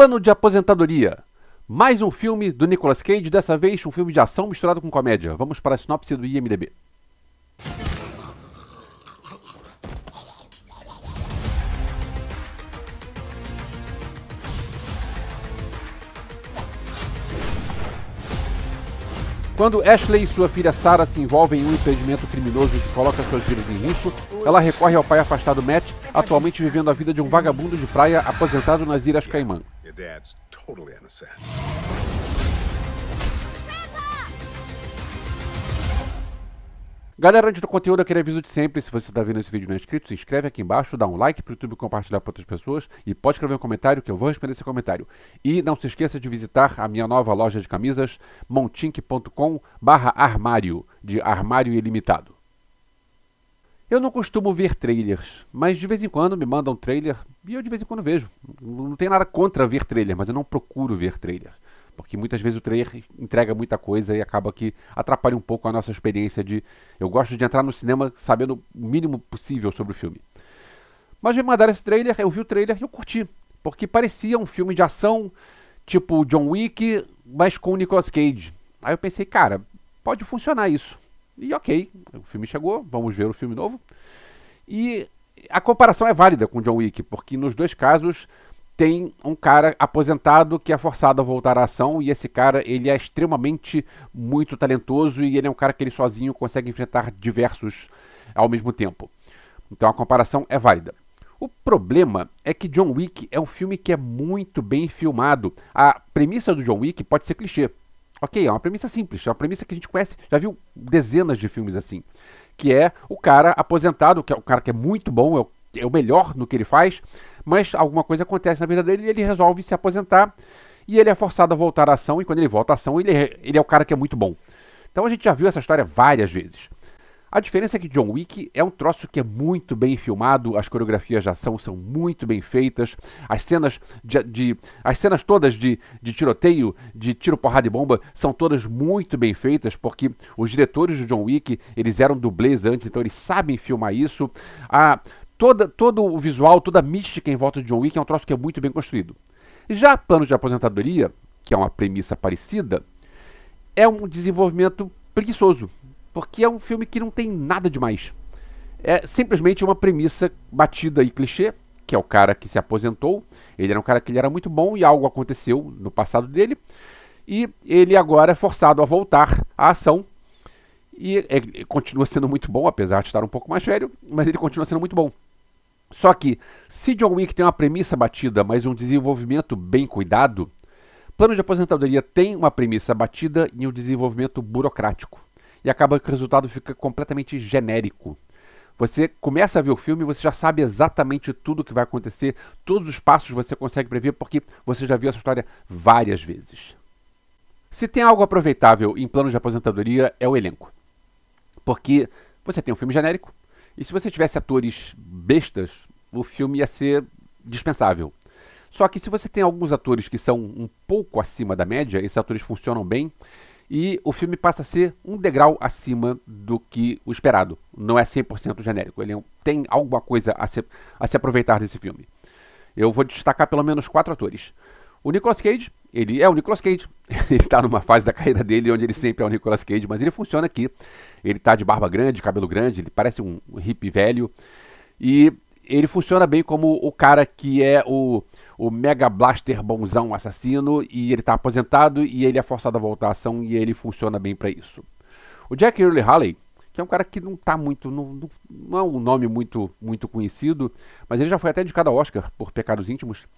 Plano de Aposentadoria. Mais um filme do Nicolas Cage, dessa vez um filme de ação misturado com comédia. Vamos para a sinopse do IMDB. Quando Ashley e sua filha Sarah se envolvem em um empreendimento criminoso que coloca suas vidas em risco, ela recorre ao pai afastado Matt, é atualmente vivendo a vida de um vagabundo de praia aposentado nas Ilhas Caimã. Your dad's totally an assassin. Galera, antes do conteúdo, aquele aviso de sempre, se você está vendo esse vídeo não é inscrito, se inscreve aqui embaixo, dá um like para o YouTube compartilhar para outras pessoas e pode escrever um comentário que eu vou responder esse comentário. E não se esqueça de visitar a minha nova loja de camisas, montink.com barra armário, de armário ilimitado. Eu não costumo ver trailers, mas de vez em quando me mandam um trailer e eu de vez em quando vejo. Não tem nada contra ver trailer, mas eu não procuro ver trailer. Porque muitas vezes o trailer entrega muita coisa e acaba que atrapalha um pouco a nossa experiência de. Eu gosto de entrar no cinema sabendo o mínimo possível sobre o filme. Mas me mandaram esse trailer, eu vi o trailer e eu curti. Porque parecia um filme de ação, tipo John Wick, mas com o Nicolas Cage. Aí eu pensei, cara, pode funcionar isso. E ok, o filme chegou, vamos ver o filme novo. E a comparação é válida com John Wick, porque nos dois casos tem um cara aposentado que é forçado a voltar à ação e esse cara ele é extremamente muito talentoso e ele é um cara que ele sozinho consegue enfrentar diversos ao mesmo tempo. Então a comparação é válida. O problema é que John Wick é um filme que é muito bem filmado. A premissa do John Wick pode ser clichê, Ok, é uma premissa simples, é uma premissa que a gente conhece, já viu dezenas de filmes assim. Que é o cara aposentado, que é o cara que é muito bom, é o, é o melhor no que ele faz, mas alguma coisa acontece na vida dele e ele resolve se aposentar e ele é forçado a voltar à ação, e quando ele volta à ação, ele, é, ele é o cara que é muito bom. Então a gente já viu essa história várias vezes. A diferença é que John Wick é um troço que é muito bem filmado, as coreografias de ação são muito bem feitas, as cenas de, de as cenas todas de, de, tiroteio, de tiro, porrada e bomba são todas muito bem feitas, porque os diretores de John Wick eles eram dublês antes, então eles sabem filmar isso. A, toda, todo o visual, toda a mística em volta de John Wick é um troço que é muito bem construído. Já Plano de Aposentadoria, que é uma premissa parecida, é um desenvolvimento preguiçoso porque é um filme que não tem nada demais. É simplesmente uma premissa batida e clichê, que é o cara que se aposentou. Ele era um cara que ele era muito bom e algo aconteceu no passado dele. E ele agora é forçado a voltar à ação. E é, é continua sendo muito bom, apesar de estar um pouco mais velho, mas ele continua sendo muito bom. Só que, se John Wick tem uma premissa batida, mas um desenvolvimento bem cuidado, Plano de Aposentadoria tem uma premissa batida e um desenvolvimento burocrático e acaba que o resultado fica completamente genérico. Você começa a ver o filme, você já sabe exatamente tudo o que vai acontecer, todos os passos você consegue prever porque você já viu essa história várias vezes. Se tem algo aproveitável em plano de aposentadoria é o elenco. Porque você tem um filme genérico, e se você tivesse atores bestas, o filme ia ser dispensável. Só que se você tem alguns atores que são um pouco acima da média, esses atores funcionam bem, e o filme passa a ser um degrau acima do que o esperado. Não é 100% genérico. Ele é tem alguma coisa a se, a se aproveitar desse filme. Eu vou destacar pelo menos quatro atores. O Nicolas Cage, ele é o Nicolas Cage. ele está numa fase da carreira dele onde ele sempre é o Nicolas Cage, mas ele funciona aqui. Ele está de barba grande, cabelo grande, ele parece um hippie velho. E ele funciona bem como o cara que é o, o Mega Blaster bonzão assassino e ele tá aposentado e ele é forçado a voltar à ação e ele funciona bem para isso. O Jack Early Halley, que é um cara que não tá muito. Não, não é um nome muito, muito conhecido, mas ele já foi até indicado a Oscar por Pecados Íntimos.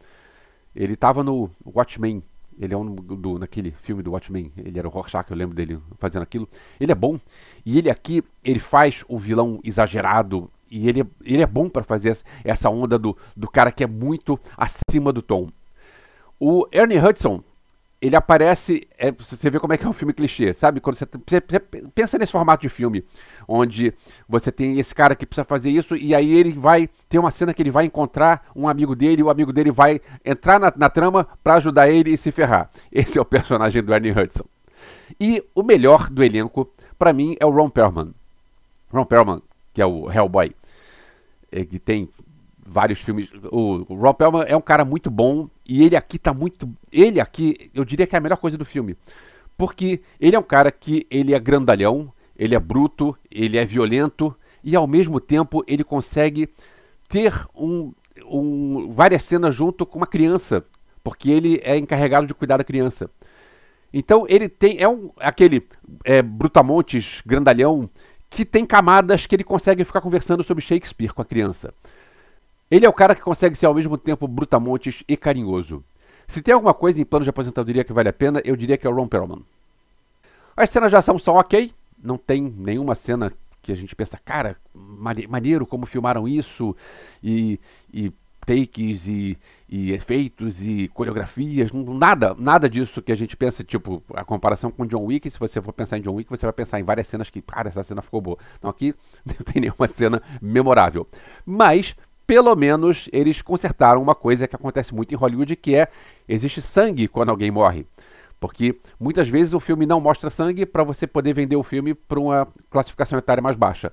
Ele tava no Watchmen. Ele é um do, naquele filme do Watchmen, ele era o Rorschach, eu lembro dele fazendo aquilo. Ele é bom. E ele aqui, ele faz o vilão exagerado, e ele, ele é bom para fazer essa onda do, do cara que é muito acima do tom. O Ernie Hudson, ele aparece. É, você vê como é que é um filme clichê, sabe? Quando você, você, pensa nesse formato de filme, onde você tem esse cara que precisa fazer isso, e aí ele vai. Tem uma cena que ele vai encontrar um amigo dele, e o amigo dele vai entrar na, na trama para ajudar ele e se ferrar. Esse é o personagem do Ernie Hudson. E o melhor do elenco, para mim, é o Ron Perlman. Ron Perlman, que é o Hellboy. É, que tem vários filmes. O, o Rob Elman é um cara muito bom e ele aqui tá muito. Ele aqui, eu diria que é a melhor coisa do filme. Porque ele é um cara que ele é grandalhão, ele é bruto, ele é violento e ao mesmo tempo ele consegue ter um, um várias cenas junto com uma criança, porque ele é encarregado de cuidar da criança. Então ele tem é um aquele é, brutamontes grandalhão que tem camadas que ele consegue ficar conversando sobre Shakespeare com a criança. Ele é o cara que consegue ser ao mesmo tempo brutamontes e carinhoso. Se tem alguma coisa em plano de aposentadoria que vale a pena, eu diria que é o Ron Perlman. As cenas de ação são ok, não tem nenhuma cena que a gente pensa, cara, maneiro como filmaram isso e, e takes e, e efeitos e coreografias, nada, nada disso que a gente pensa, tipo, a comparação com John Wick, se você for pensar em John Wick, você vai pensar em várias cenas que, cara, essa cena ficou boa. Então aqui não tem nenhuma cena memorável. Mas pelo menos eles consertaram uma coisa que acontece muito em Hollywood, que é existe sangue quando alguém morre. Porque muitas vezes o filme não mostra sangue para você poder vender o filme para uma classificação etária mais baixa.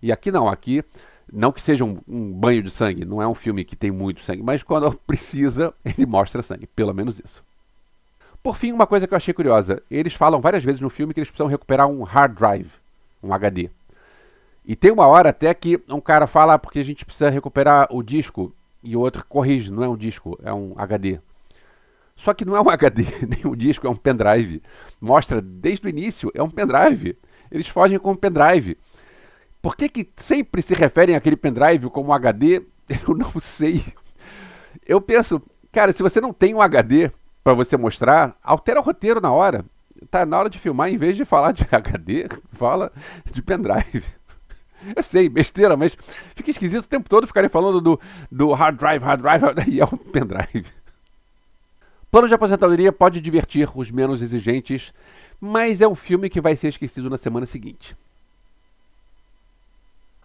E aqui não, aqui não que seja um, um, banho de sangue, não é um filme que tem muito sangue, mas quando precisa, ele mostra sangue, pelo menos isso. Por fim, uma coisa que eu achei curiosa: eles falam várias vezes no filme que eles precisam recuperar um hard drive, um HD. E tem uma hora até que um cara fala ah, porque a gente precisa recuperar o disco e o outro corrige, não é um disco, é um HD. Só que não é um HD, nem um disco, é um pendrive. Mostra desde o início, é um pendrive. Eles fogem com o um pendrive. Por que, que sempre se referem àquele pendrive como HD? Eu não sei. Eu penso, cara, se você não tem um HD para você mostrar, altera o roteiro na hora. Tá na hora de filmar, em vez de falar de HD, fala de pendrive. Eu sei, besteira, mas fica esquisito o tempo todo ficarem falando do, do hard drive, hard drive, e é um pendrive. Plano de aposentadoria pode divertir os menos exigentes, mas é um filme que vai ser esquecido na semana seguinte.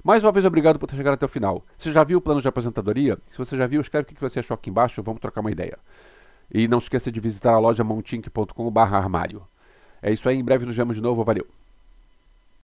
Mais uma vez, obrigado por ter chegado até o final. Você já viu o plano de aposentadoria? Se você já viu, escreve o que você achou aqui embaixo, vamos trocar uma ideia. E não esqueça de visitar a loja montink.com.br armário. É isso aí, em breve nos vemos de novo, valeu!